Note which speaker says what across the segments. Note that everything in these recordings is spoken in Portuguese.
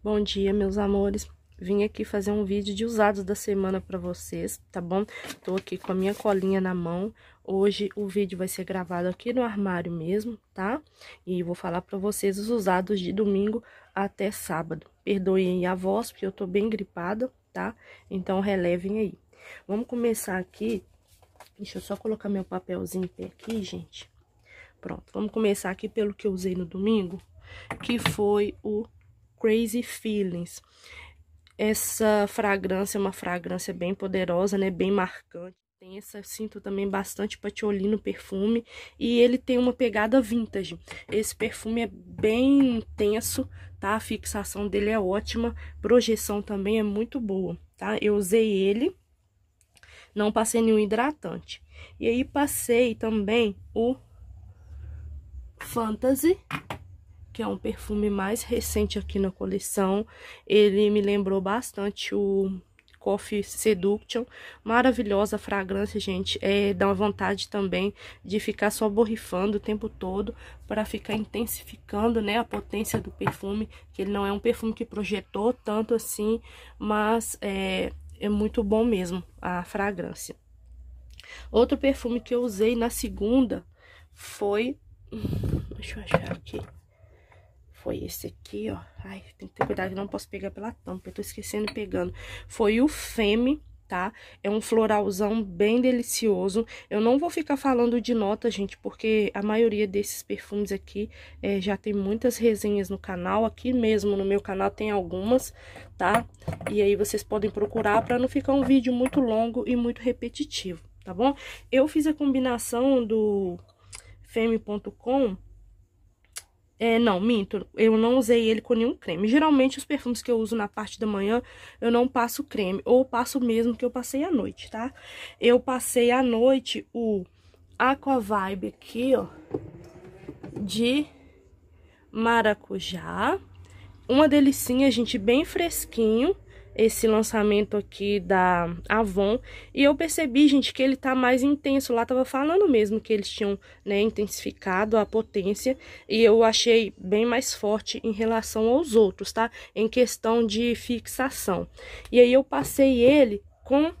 Speaker 1: Bom dia, meus amores. Vim aqui fazer um vídeo de usados da semana para vocês, tá bom? Tô aqui com a minha colinha na mão. Hoje o vídeo vai ser gravado aqui no armário mesmo, tá? E vou falar para vocês os usados de domingo até sábado. Perdoem a voz, porque eu tô bem gripada, tá? Então relevem aí. Vamos começar aqui. Deixa eu só colocar meu papelzinho em pé aqui, gente. Pronto, vamos começar aqui pelo que eu usei no domingo, que foi o Crazy Feelings. Essa fragrância é uma fragrância bem poderosa, né? Bem marcante. Tem essa sinto também bastante no perfume e ele tem uma pegada vintage. Esse perfume é bem intenso, tá? A fixação dele é ótima, projeção também é muito boa, tá? Eu usei ele, não passei nenhum hidratante. E aí passei também o Fantasy que é um perfume mais recente aqui na coleção. Ele me lembrou bastante o Coffee Seduction. Maravilhosa fragrância, gente. É, dá uma vontade também de ficar só borrifando o tempo todo para ficar intensificando, né, a potência do perfume. Que ele não é um perfume que projetou tanto assim, mas é, é muito bom mesmo a fragrância. Outro perfume que eu usei na segunda foi... Deixa eu achar aqui foi esse aqui, ó. Ai, tem que ter cuidado que não posso pegar pela tampa, eu tô esquecendo pegando. Foi o Femme, tá? É um floralzão bem delicioso. Eu não vou ficar falando de nota, gente, porque a maioria desses perfumes aqui é, já tem muitas resenhas no canal. Aqui mesmo no meu canal tem algumas, tá? E aí vocês podem procurar para não ficar um vídeo muito longo e muito repetitivo, tá bom? Eu fiz a combinação do femme.com é, não, minto, eu não usei ele com nenhum creme. Geralmente os perfumes que eu uso na parte da manhã, eu não passo creme, ou passo mesmo que eu passei à noite, tá? Eu passei à noite o Aqua Vibe aqui, ó, de maracujá. Uma delicinha, gente, bem fresquinho esse lançamento aqui da Avon e eu percebi, gente, que ele tá mais intenso. Lá tava falando mesmo que eles tinham, né, intensificado a potência e eu achei bem mais forte em relação aos outros, tá? Em questão de fixação. E aí eu passei ele com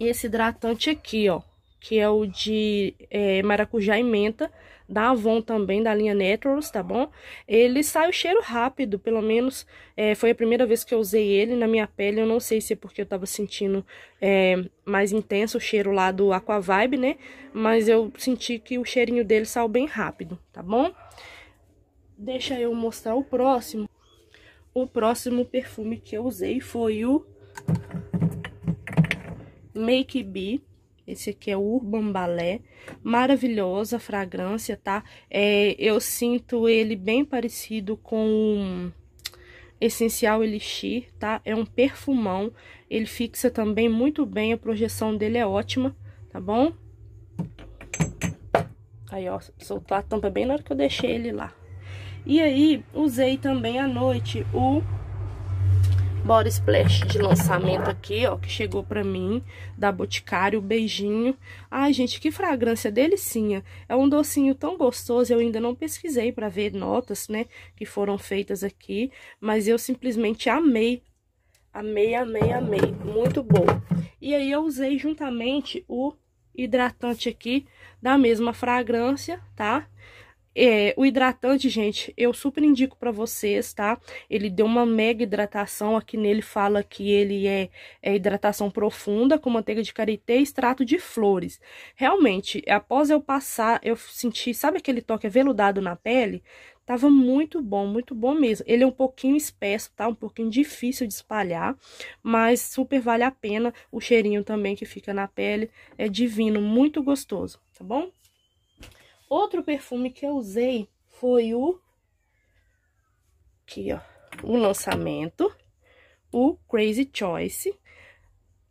Speaker 1: esse hidratante aqui, ó, que é o de é, maracujá e menta, da Avon também, da linha Naturals, tá bom? Ele sai o cheiro rápido, pelo menos é, foi a primeira vez que eu usei ele na minha pele. Eu não sei se é porque eu tava sentindo é, mais intenso o cheiro lá do Aquavibe, né? Mas eu senti que o cheirinho dele saiu bem rápido, tá bom? Deixa eu mostrar o próximo. O próximo perfume que eu usei foi o Make Bee esse aqui é o Urban Balé, maravilhosa fragrância, tá? É, eu sinto ele bem parecido com o Essencial Elixir, tá? É um perfumão, ele fixa também muito bem, a projeção dele é ótima, tá bom? Aí, ó, soltou a tampa bem na hora que eu deixei ele lá. E aí, usei também à noite o Body Splash de lançamento aqui, ó, que chegou pra mim, da Boticário, beijinho. Ai, gente, que fragrância delicinha. É um docinho tão gostoso, eu ainda não pesquisei pra ver notas, né, que foram feitas aqui, mas eu simplesmente amei Amei, amei, amei. Muito bom. E aí eu usei juntamente o hidratante aqui da mesma fragrância, tá? É, o hidratante, gente, eu super indico para vocês, tá? Ele deu uma mega hidratação, aqui nele fala que ele é, é hidratação profunda com manteiga de karité e extrato de flores. Realmente, após eu passar, eu senti, sabe aquele toque aveludado na pele? Tava muito bom, muito bom mesmo. Ele é um pouquinho espesso, tá? Um pouquinho difícil de espalhar, mas super vale a pena. O cheirinho também que fica na pele é divino, muito gostoso, tá bom? Outro perfume que eu usei foi o... Aqui, ó. O lançamento. O Crazy Choice.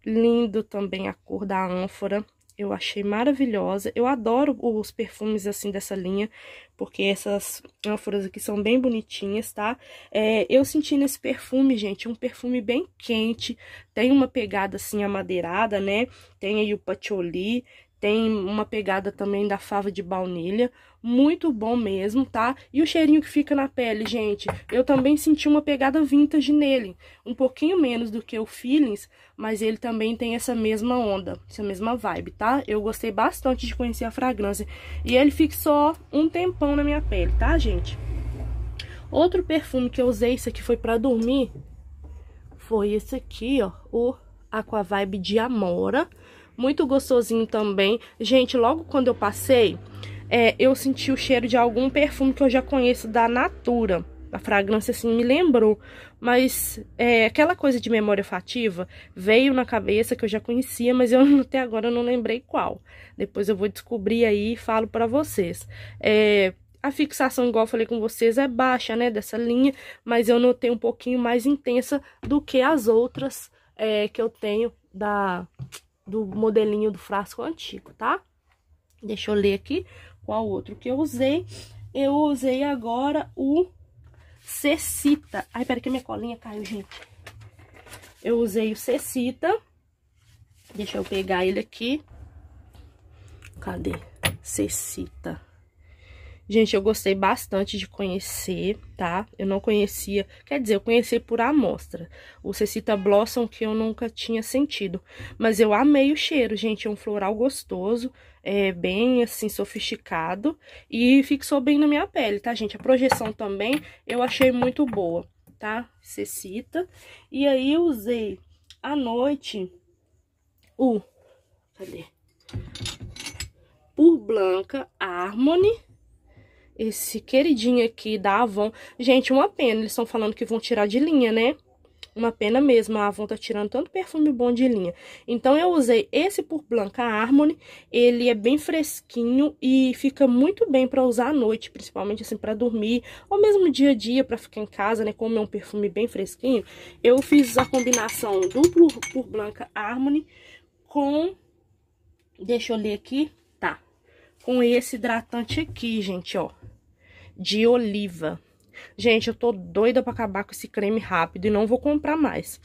Speaker 1: Lindo também a cor da ânfora. Eu achei maravilhosa. Eu adoro os perfumes assim dessa linha, porque essas ânforas aqui são bem bonitinhas, tá? É, eu senti nesse perfume, gente, um perfume bem quente. Tem uma pegada assim amadeirada, né? Tem aí o patchouli, tem uma pegada também da fava de baunilha, muito bom mesmo, tá? E o cheirinho que fica na pele, gente, eu também senti uma pegada vintage nele, um pouquinho menos do que o Feelings, mas ele também tem essa mesma onda, essa mesma vibe, tá? Eu gostei bastante de conhecer a fragrância e ele fixou um tempão na minha pele, tá, gente? Outro perfume que eu usei, esse aqui foi pra dormir, foi esse aqui, ó, o Aquavibe de Amora, muito gostosinho também. Gente, logo quando eu passei, é, eu senti o cheiro de algum perfume que eu já conheço da Natura. A fragrância, assim, me lembrou. Mas é, aquela coisa de memória fativa veio na cabeça que eu já conhecia, mas eu até agora não lembrei qual. Depois eu vou descobrir aí e falo para vocês. É, a fixação, igual eu falei com vocês, é baixa, né, dessa linha, mas eu notei um pouquinho mais intensa do que as outras é, que eu tenho da do modelinho do frasco antigo, tá? Deixa eu ler aqui qual outro que eu usei. Eu usei agora o Cecita. Ai, peraí que minha colinha caiu, gente. Eu usei o Cecita. Deixa eu pegar ele aqui. Cadê? Cecita. Gente, eu gostei bastante de conhecer, tá? Eu não conhecia, quer dizer, eu conheci por amostra. O Cecita Blossom que eu nunca tinha sentido. Mas eu amei o cheiro, gente. É um floral gostoso, é bem, assim, sofisticado. E fixou bem na minha pele, tá, gente? A projeção também eu achei muito boa, tá? Cecita. E aí eu usei à noite o... Cadê? Por Blanca Harmony esse queridinho aqui da Avon. Gente, uma pena, eles estão falando que vão tirar de linha, né? Uma pena mesmo, a Avon tá tirando tanto perfume bom de linha. Então, eu usei esse por Blanca Harmony, ele é bem fresquinho e fica muito bem pra usar à noite, principalmente assim, pra dormir, ou mesmo dia a dia, pra ficar em casa, né, como é um perfume bem fresquinho. Eu fiz a combinação do por, por Blanca Harmony com, deixa eu ler aqui, com esse hidratante aqui, gente, ó. De oliva. Gente, eu tô doida pra acabar com esse creme rápido e não vou comprar mais.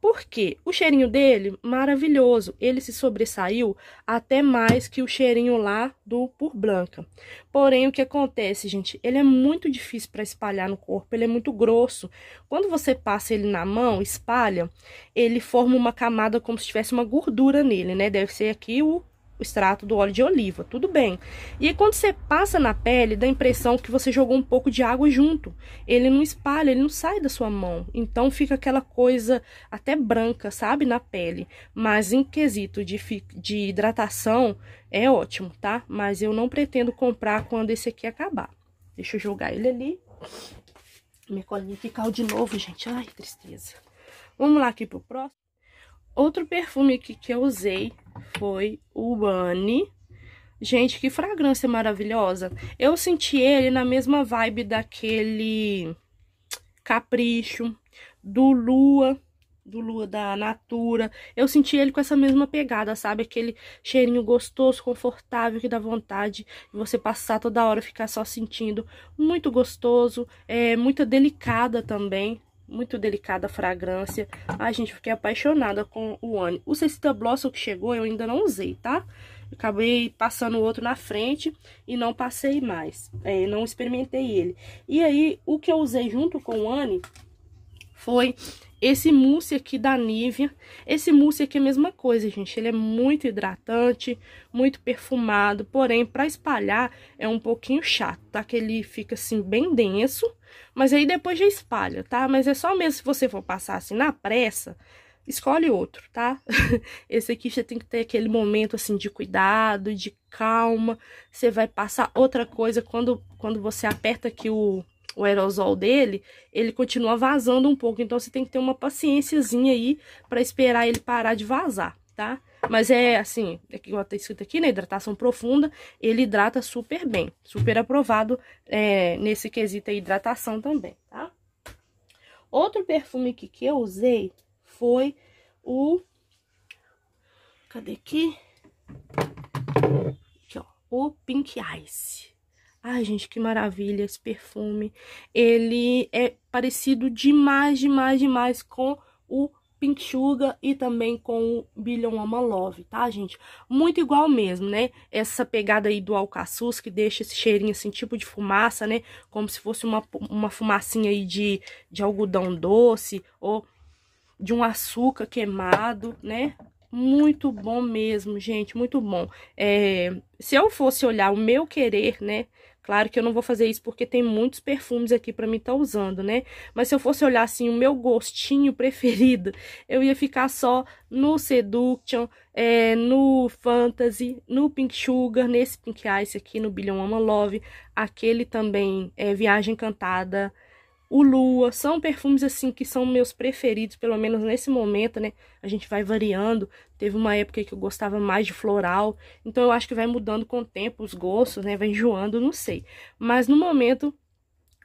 Speaker 1: Por quê? O cheirinho dele, maravilhoso. Ele se sobressaiu até mais que o cheirinho lá do Pur Blanca. Porém, o que acontece, gente? Ele é muito difícil para espalhar no corpo, ele é muito grosso. Quando você passa ele na mão, espalha, ele forma uma camada como se tivesse uma gordura nele, né? Deve ser aqui o o extrato do óleo de oliva, tudo bem. E quando você passa na pele, dá a impressão que você jogou um pouco de água junto. Ele não espalha, ele não sai da sua mão. Então fica aquela coisa até branca, sabe, na pele. Mas em quesito de, de hidratação, é ótimo, tá? Mas eu não pretendo comprar quando esse aqui acabar. Deixa eu jogar ele ali. Minha colinha aqui caiu de novo, gente. Ai, tristeza. Vamos lá aqui pro próximo. Outro perfume aqui que eu usei foi o Bunny. Gente, que fragrância maravilhosa. Eu senti ele na mesma vibe daquele Capricho, do Lua, do Lua da Natura. Eu senti ele com essa mesma pegada, sabe? Aquele cheirinho gostoso, confortável, que dá vontade de você passar toda hora, ficar só sentindo. Muito gostoso, é, muito delicada também muito delicada a fragrância. a gente, fiquei apaixonada com o One. O Cecita Blossom que chegou eu ainda não usei, tá? Acabei passando o outro na frente e não passei mais, é, não experimentei ele. E aí, o que eu usei junto com o Anne foi esse mousse aqui da Nivea. Esse mousse aqui é a mesma coisa, gente. Ele é muito hidratante, muito perfumado, porém, para espalhar é um pouquinho chato, tá? Que ele fica, assim, bem denso, mas aí depois já espalha, tá? Mas é só mesmo se você for passar, assim, na pressa, escolhe outro, tá? Esse aqui você tem que ter aquele momento assim de cuidado, de calma. Você vai passar outra coisa quando quando você aperta aqui o o aerosol dele, ele continua vazando um pouco. Então, você tem que ter uma paciênciazinha aí para esperar ele parar de vazar, tá? Mas é assim, é que eu tá escrito aqui, né? Hidratação profunda, ele hidrata super bem. Super aprovado é, nesse quesito aí, hidratação também, tá? Outro perfume aqui que eu usei foi o... Cadê aqui? Aqui, ó. O Pink Ice. Ai, gente, que maravilha esse perfume. Ele é parecido demais, demais, demais com o Pink Sugar e também com o Billion Woman Love, tá, gente? Muito igual mesmo, né? Essa pegada aí do alcaçuz que deixa esse cheirinho assim, tipo de fumaça, né? Como se fosse uma, uma fumacinha aí de, de algodão doce ou de um açúcar queimado, né? Muito bom mesmo, gente, muito bom. É, se eu fosse olhar o meu querer, né? Claro que eu não vou fazer isso porque tem muitos perfumes aqui pra mim estar tá usando, né? Mas se eu fosse olhar, assim, o meu gostinho preferido, eu ia ficar só no Seduction, é, no Fantasy, no Pink Sugar, nesse Pink Ice aqui, no Billion Woman Love, aquele também, é, Viagem Encantada o Lua, são perfumes assim que são meus preferidos, pelo menos nesse momento, né? A gente vai variando. Teve uma época que eu gostava mais de floral, então eu acho que vai mudando com o tempo os gostos, né? Vai enjoando, não sei. Mas no momento,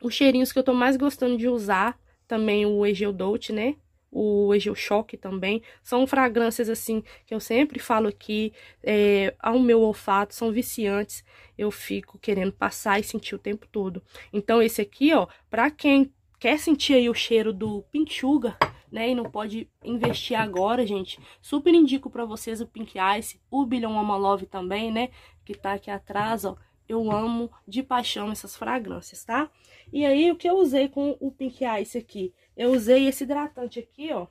Speaker 1: os cheirinhos que eu tô mais gostando de usar, também o Egeu Dolce, né? o Egeu Choque também, são fragrâncias assim que eu sempre falo aqui, é, ao meu olfato, são viciantes, eu fico querendo passar e sentir o tempo todo. Então esse aqui, ó, para quem quer sentir aí o cheiro do Pink Sugar, né, e não pode investir agora, gente, super indico para vocês o Pink Ice, o Billion Ama Love também, né, que tá aqui atrás, ó. Eu amo de paixão essas fragrâncias, tá? E aí, o que eu usei com o Pink Ice aqui? Eu usei esse hidratante aqui, ó.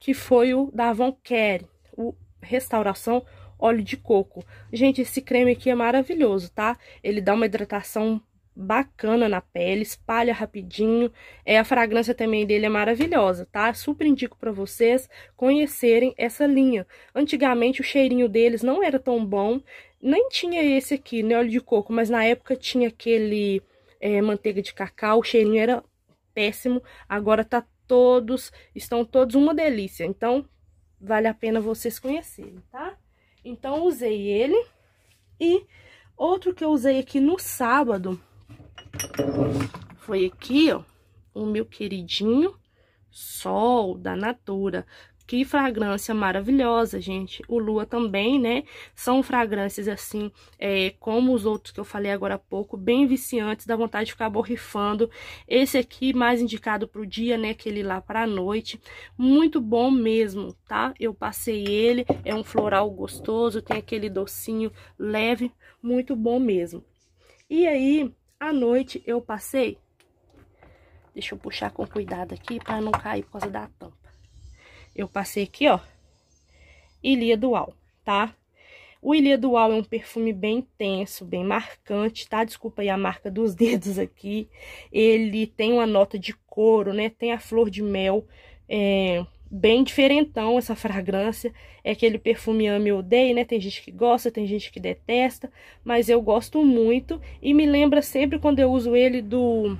Speaker 1: Que foi o da Von Care, o Restauração óleo de coco. Gente, esse creme aqui é maravilhoso, tá? Ele dá uma hidratação bacana na pele, espalha rapidinho. É a fragrância também dele é maravilhosa, tá? Super indico para vocês conhecerem essa linha. Antigamente o cheirinho deles não era tão bom, nem tinha esse aqui, né, óleo de coco, mas na época tinha aquele é, manteiga de cacau, o cheirinho era péssimo. Agora tá todos, estão todos uma delícia. Então vale a pena vocês conhecerem, tá? Então usei ele e outro que eu usei aqui no sábado foi aqui, ó, o meu queridinho Sol da Natura. Que fragrância maravilhosa, gente. O Lua também, né? São fragrâncias assim, é, como os outros que eu falei agora há pouco, bem viciantes, dá vontade de ficar borrifando. Esse aqui mais indicado pro dia, né? Aquele lá pra noite. Muito bom mesmo, tá? Eu passei ele, é um floral gostoso, tem aquele docinho leve, muito bom mesmo. E aí, a noite eu passei... Deixa eu puxar com cuidado aqui para não cair por causa da tampa. Eu passei aqui, ó, Ilia Dual, tá? O Ilia Dual é um perfume bem intenso, bem marcante, tá? Desculpa aí a marca dos dedos aqui. Ele tem uma nota de couro, né? Tem a flor de mel, é, bem diferentão essa fragrância. É aquele perfume ame ou odeio, né? Tem gente que gosta, tem gente que detesta, mas eu gosto muito e me lembra sempre quando eu uso ele do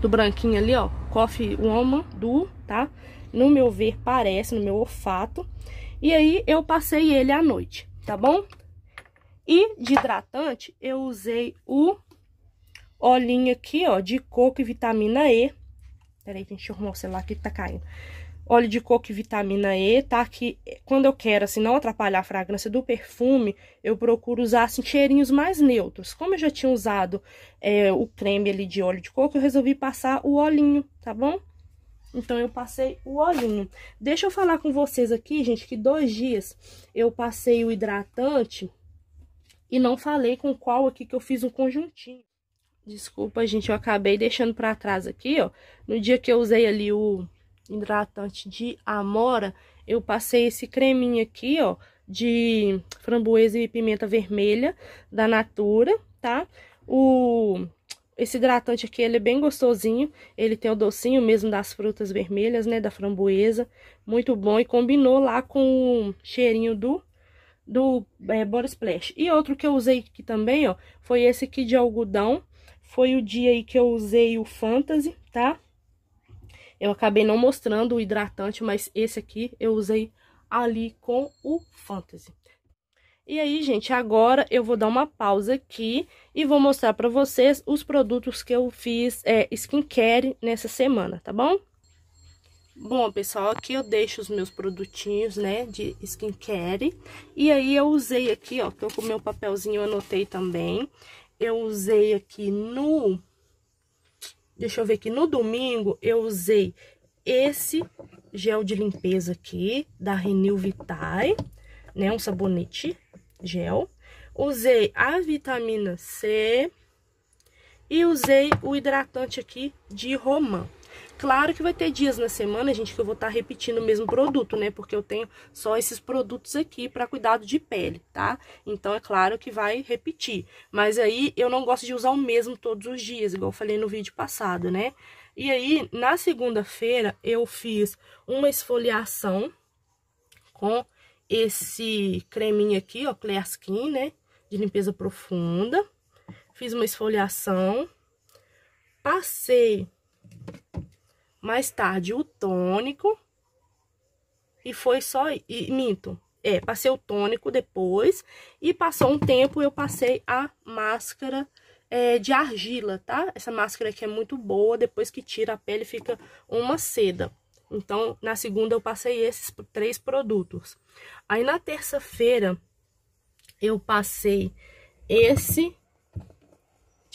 Speaker 1: do branquinho ali, ó, Coffee Woman do, tá? No meu ver parece, no meu olfato. E aí eu passei ele à noite, tá bom? E de hidratante eu usei o olhinho aqui, ó, de coco e vitamina E. Peraí, gente, deixa eu arrumar o celular aqui que tá caindo óleo de coco e vitamina E, tá? Que eh, quando eu quero, assim, não atrapalhar a fragrância do perfume, eu procuro usar, assim, cheirinhos mais neutros. Como eu já tinha usado é, o creme ali de óleo de coco, eu resolvi passar o olhinho, tá bom? Então, eu passei o olhinho. Deixa eu falar com vocês aqui, gente, que dois dias eu passei o hidratante e não falei com qual aqui que eu fiz um conjuntinho. Desculpa, gente, eu acabei deixando pra trás aqui, ó. No dia que eu usei ali o hidratante de amora, eu passei esse creminho aqui, ó, de framboesa e pimenta vermelha da Natura, tá? O esse hidratante aqui, ele é bem gostosinho, ele tem o docinho mesmo das frutas vermelhas, né, da framboesa, muito bom e combinou lá com o cheirinho do do é, Body Splash. E outro que eu usei aqui também, ó, foi esse aqui de algodão, foi o dia aí que eu usei o Fantasy, tá? Eu acabei não mostrando o hidratante, mas esse aqui eu usei ali com o Fantasy. E aí, gente, agora eu vou dar uma pausa aqui e vou mostrar pra vocês os produtos que eu fiz é, skincare nessa semana, tá bom? Bom, pessoal, aqui eu deixo os meus produtinhos, né, de skincare. E aí eu usei aqui, ó, tô com meu papelzinho, anotei também. Eu usei aqui no Deixa eu ver aqui. No domingo, eu usei esse gel de limpeza aqui, da Renew Vitae, né? Um sabonete gel. Usei a vitamina C e usei o hidratante aqui de romã. Claro que vai ter dias na semana, gente, que eu vou estar tá repetindo o mesmo produto, né? Porque eu tenho só esses produtos aqui para cuidado de pele, tá? Então, é claro que vai repetir. Mas aí, eu não gosto de usar o mesmo todos os dias, igual eu falei no vídeo passado, né? E aí, na segunda-feira, eu fiz uma esfoliação com esse creminho aqui, ó, Clear Skin, né? De limpeza profunda. Fiz uma esfoliação. Passei mais tarde o tônico. E foi só, e, minto, é, passei o tônico depois e passou um tempo eu passei a máscara é, de argila, tá? Essa máscara aqui é muito boa, depois que tira a pele fica uma seda. Então, na segunda eu passei esses três produtos. Aí, na terça-feira, eu passei esse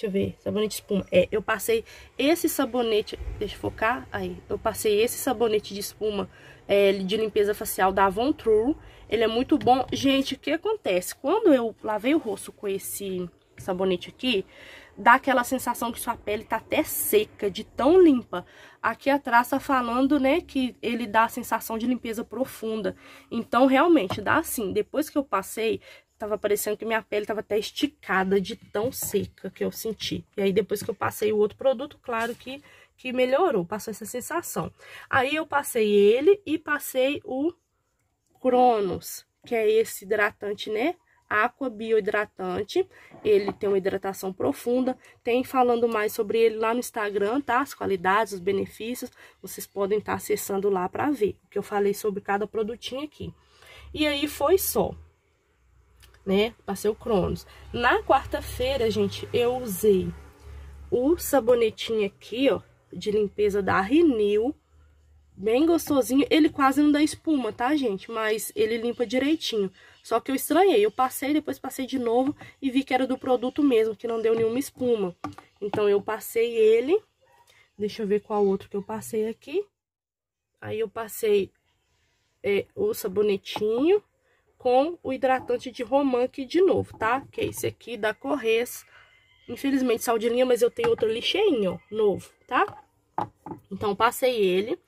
Speaker 1: Deixa eu ver, sabonete espuma. É, eu passei esse sabonete, deixa eu focar, aí. Eu passei esse sabonete de espuma é, de limpeza facial da Avon True. Ele é muito bom. Gente, o que acontece? Quando eu lavei o rosto com esse sabonete aqui, dá aquela sensação que sua pele tá até seca, de tão limpa. Aqui atrás tá falando, né, que ele dá a sensação de limpeza profunda. Então, realmente, dá assim. Depois que eu passei, Tava parecendo que minha pele tava até esticada de tão seca que eu senti. E aí, depois que eu passei o outro produto, claro que, que melhorou, passou essa sensação. Aí, eu passei ele e passei o Cronos, que é esse hidratante, né? Aqua Biohidratante, ele tem uma hidratação profunda, tem falando mais sobre ele lá no Instagram, tá? As qualidades, os benefícios, vocês podem estar tá acessando lá para ver o que eu falei sobre cada produtinho aqui. E aí foi só né? Passei o Cronos. Na quarta-feira, gente, eu usei o sabonetinho aqui, ó, de limpeza da Renew. Bem gostosinho. Ele quase não dá espuma, tá, gente? Mas ele limpa direitinho. Só que eu estranhei. Eu passei, depois passei de novo e vi que era do produto mesmo, que não deu nenhuma espuma. Então, eu passei ele. Deixa eu ver qual outro que eu passei aqui. Aí, eu passei é, o sabonetinho com o hidratante de romã aqui de novo, tá? Que é esse aqui da Corres. Infelizmente saiu de linha, mas eu tenho outro ali cheinho, novo, tá? Então, passei ele.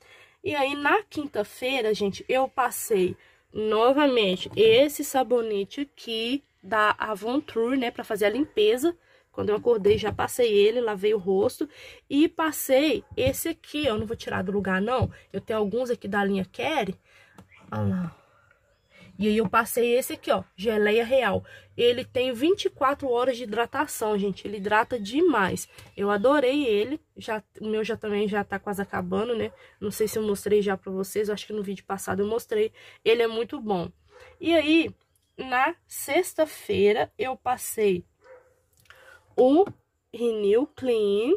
Speaker 1: E aí, na quinta-feira, gente, eu passei novamente esse sabonete aqui da Avontur, né? Pra fazer a limpeza. Quando eu acordei, já passei ele, lavei o rosto. E passei esse aqui, eu não vou tirar do lugar, não. Eu tenho alguns aqui da linha Kerry. Olha lá. E aí eu passei esse aqui, ó, geleia real. Ele tem 24 horas de hidratação, gente. Ele hidrata demais. Eu adorei ele. Já, o meu já também já tá quase acabando, né? Não sei se eu mostrei já pra vocês. Eu acho que no vídeo passado eu mostrei. Ele é muito bom. E aí, na sexta-feira, eu passei o Renew Clean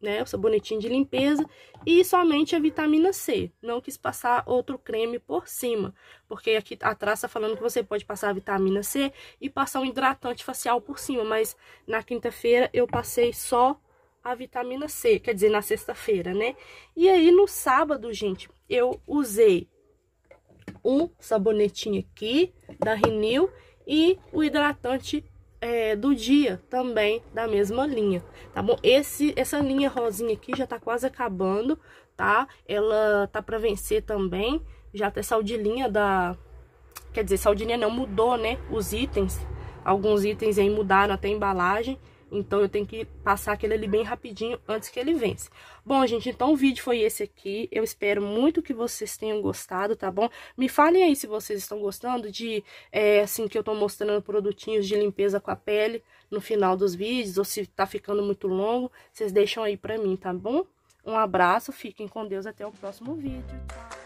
Speaker 1: né, o sabonetinho de limpeza e somente a vitamina C. Não quis passar outro creme por cima, porque aqui atrás tá falando que você pode passar a vitamina C e passar um hidratante facial por cima, mas na quinta-feira eu passei só a vitamina C, quer dizer, na sexta-feira, né? E aí no sábado, gente, eu usei um sabonetinho aqui da Renew e o hidratante é, do dia também da mesma linha, tá bom? Esse, essa linha rosinha aqui já tá quase acabando, tá? Ela tá pra vencer também, já até saiu de linha da... Quer dizer, saiu de linha não, mudou, né? Os itens, alguns itens aí mudaram até a embalagem, então, eu tenho que passar aquele ali bem rapidinho antes que ele vence. Bom, gente, então o vídeo foi esse aqui. Eu espero muito que vocês tenham gostado, tá bom? Me falem aí se vocês estão gostando de, é, assim, que eu tô mostrando produtinhos de limpeza com a pele no final dos vídeos, ou se tá ficando muito longo, vocês deixam aí pra mim, tá bom? Um abraço, fiquem com Deus, até o próximo vídeo. Tchau!